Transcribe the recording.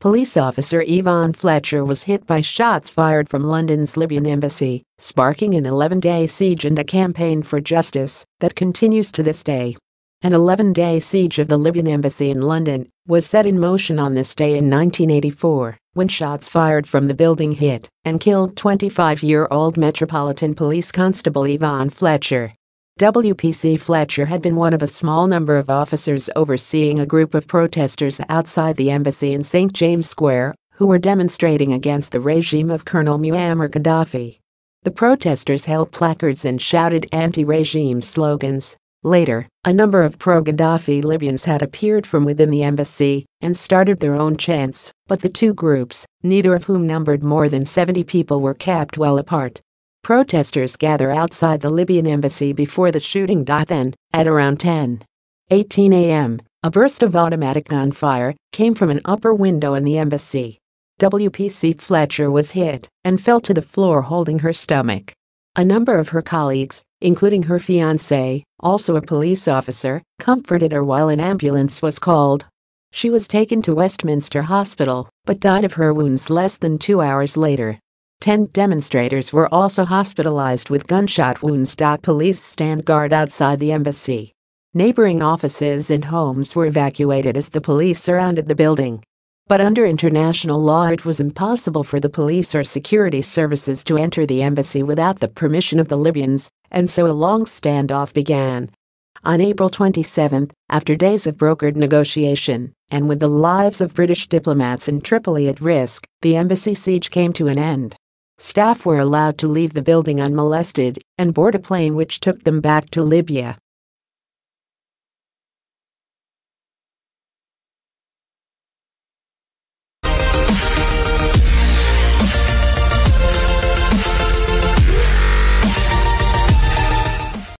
Police officer Yvonne Fletcher was hit by shots fired from London's Libyan embassy, sparking an 11-day siege and a campaign for justice that continues to this day. An 11-day siege of the Libyan embassy in London was set in motion on this day in 1984 when shots fired from the building hit and killed 25-year-old Metropolitan Police Constable Yvonne Fletcher WPC Fletcher had been one of a small number of officers overseeing a group of protesters outside the embassy in St. James Square who were demonstrating against the regime of Colonel Muammar Gaddafi. The protesters held placards and shouted anti-regime slogans. Later, a number of pro-Gaddafi Libyans had appeared from within the embassy and started their own chants, but the two groups, neither of whom numbered more than 70 people were kept well apart. Protesters gather outside the Libyan embassy before the shooting. Then, at around 10. 18 a.m., a burst of automatic gunfire came from an upper window in the embassy. WPC Fletcher was hit and fell to the floor holding her stomach. A number of her colleagues, including her fiancé, also a police officer, comforted her while an ambulance was called. She was taken to Westminster Hospital, but died of her wounds less than two hours later. Ten demonstrators were also hospitalized with gunshot wounds. Police stand guard outside the embassy. Neighboring offices and homes were evacuated as the police surrounded the building. But under international law, it was impossible for the police or security services to enter the embassy without the permission of the Libyans, and so a long standoff began. On April 27, after days of brokered negotiation, and with the lives of British diplomats in Tripoli at risk, the embassy siege came to an end. Staff were allowed to leave the building unmolested and board a plane which took them back to Libya.